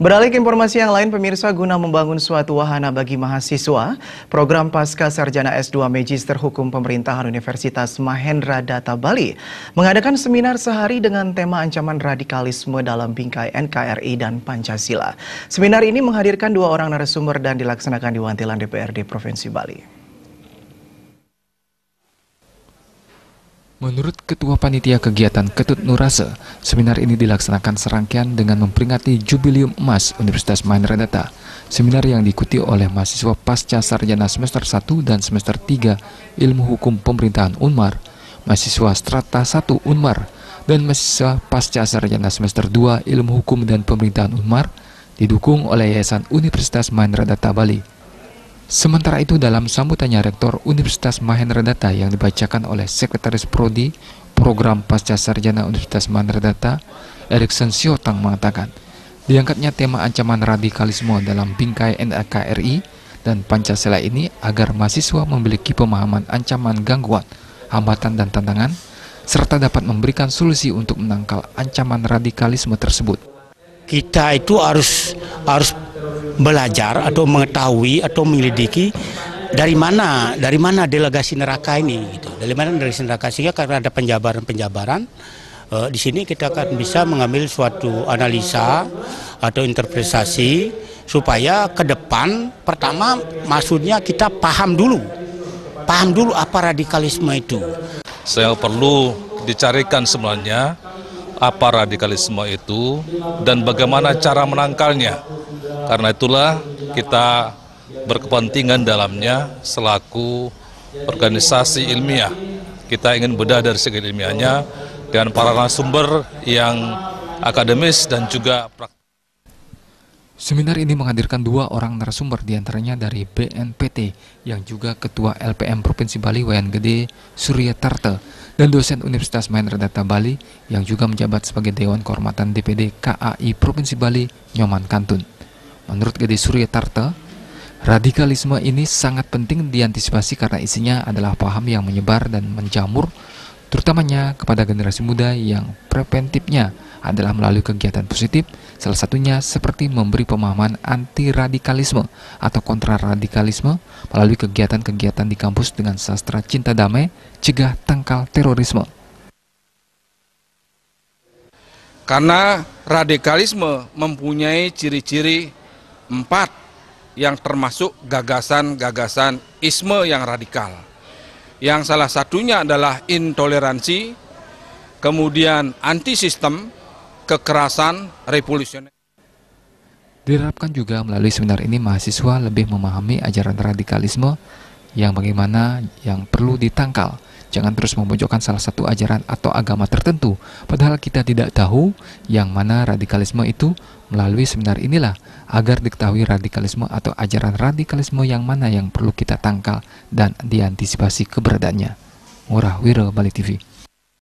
Beralih ke informasi yang lain, pemirsa guna membangun suatu wahana bagi mahasiswa, program Pasca Sarjana S2 Magister Hukum Pemerintahan Universitas Mahendra Data Bali mengadakan seminar sehari dengan tema ancaman radikalisme dalam bingkai NKRI dan Pancasila. Seminar ini menghadirkan dua orang narasumber dan dilaksanakan di Wantilan DPRD Provinsi Bali. Menurut Ketua Panitia Kegiatan Ketut Nurase, seminar ini dilaksanakan serangkaian dengan memperingati Jubilium Emas Universitas Data. Seminar yang diikuti oleh mahasiswa pasca sarjana semester 1 dan semester 3 Ilmu Hukum Pemerintahan Unmar, mahasiswa strata 1 Unmar, dan mahasiswa pasca sarjana semester 2 Ilmu Hukum dan Pemerintahan Unmar didukung oleh Yayasan Universitas Data Bali. Sementara itu dalam sambutannya Rektor Universitas Mahendradatta yang dibacakan oleh Sekretaris Prodi Program Pasca Sarjana Universitas Mahendradatta, Erickson Siotang mengatakan diangkatnya tema ancaman radikalisme dalam bingkai NKRI dan Pancasila ini agar mahasiswa memiliki pemahaman ancaman gangguan, hambatan dan tantangan serta dapat memberikan solusi untuk menangkal ancaman radikalisme tersebut. Kita itu harus harus belajar atau mengetahui atau menyelidiki dari mana dari mana delegasi neraka ini gitu. Dari mana dari neraka sehingga karena ada penjabaran-penjabaran uh, di sini kita akan bisa mengambil suatu analisa atau interpretasi supaya ke depan pertama maksudnya kita paham dulu. Paham dulu apa radikalisme itu. Saya perlu dicarikan semuanya apa radikalisme itu dan bagaimana cara menangkalnya. Karena itulah kita berkepentingan dalamnya selaku organisasi ilmiah. Kita ingin bedah dari segi ilmiahnya dan para narasumber yang akademis dan juga praktis. Seminar ini menghadirkan dua orang narasumber diantaranya dari BNPT yang juga Ketua LPM Provinsi Bali Wayan Gede Surya Tarte dan dosen Universitas Mayanredata Bali yang juga menjabat sebagai Dewan Kehormatan DPD KAI Provinsi Bali Nyoman Kantun. Menurut Gede Surya Tarte, radikalisme ini sangat penting diantisipasi karena isinya adalah paham yang menyebar dan menjamur, terutamanya kepada generasi muda yang preventifnya adalah melalui kegiatan positif, salah satunya seperti memberi pemahaman anti-radikalisme atau kontra-radikalisme melalui kegiatan-kegiatan di kampus dengan sastra cinta damai, cegah tangkal terorisme. Karena radikalisme mempunyai ciri-ciri Empat, yang termasuk gagasan-gagasan isme yang radikal. Yang salah satunya adalah intoleransi, kemudian antisistem, kekerasan, revolusioner. Diharapkan juga melalui seminar ini mahasiswa lebih memahami ajaran radikalisme yang bagaimana yang perlu ditangkal Jangan terus memunculkan salah satu ajaran atau agama tertentu, padahal kita tidak tahu yang mana radikalisme itu melalui seminar inilah agar diketahui radikalisme atau ajaran radikalisme yang mana yang perlu kita tangkal dan diantisipasi keberadaannya. Murah Wiro Bali TV